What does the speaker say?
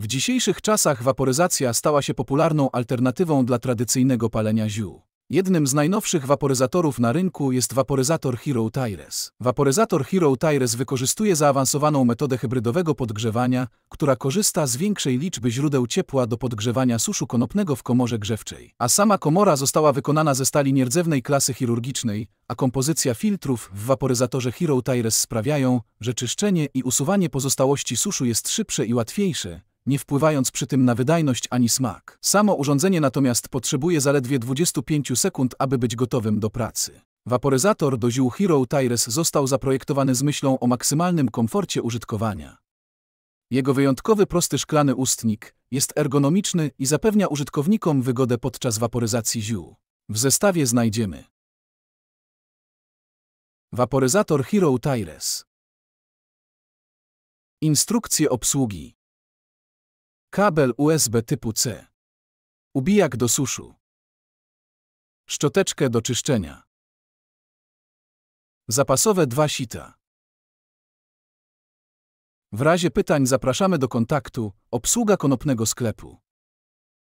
W dzisiejszych czasach waporyzacja stała się popularną alternatywą dla tradycyjnego palenia ziół. Jednym z najnowszych waporyzatorów na rynku jest waporyzator Hero Tires. Waporyzator Hero Tires wykorzystuje zaawansowaną metodę hybrydowego podgrzewania, która korzysta z większej liczby źródeł ciepła do podgrzewania suszu konopnego w komorze grzewczej. A sama komora została wykonana ze stali nierdzewnej klasy chirurgicznej, a kompozycja filtrów w waporyzatorze Hero Tires sprawiają, że czyszczenie i usuwanie pozostałości suszu jest szybsze i łatwiejsze, nie wpływając przy tym na wydajność ani smak. Samo urządzenie natomiast potrzebuje zaledwie 25 sekund, aby być gotowym do pracy. Waporyzator do ziół Hero Tires został zaprojektowany z myślą o maksymalnym komforcie użytkowania. Jego wyjątkowy prosty szklany ustnik jest ergonomiczny i zapewnia użytkownikom wygodę podczas waporyzacji ziół. W zestawie znajdziemy Waporyzator Hero Tires Instrukcje obsługi Kabel USB typu C. Ubijak do suszu. Szczoteczkę do czyszczenia. Zapasowe dwa sita. W razie pytań zapraszamy do kontaktu obsługa konopnego sklepu.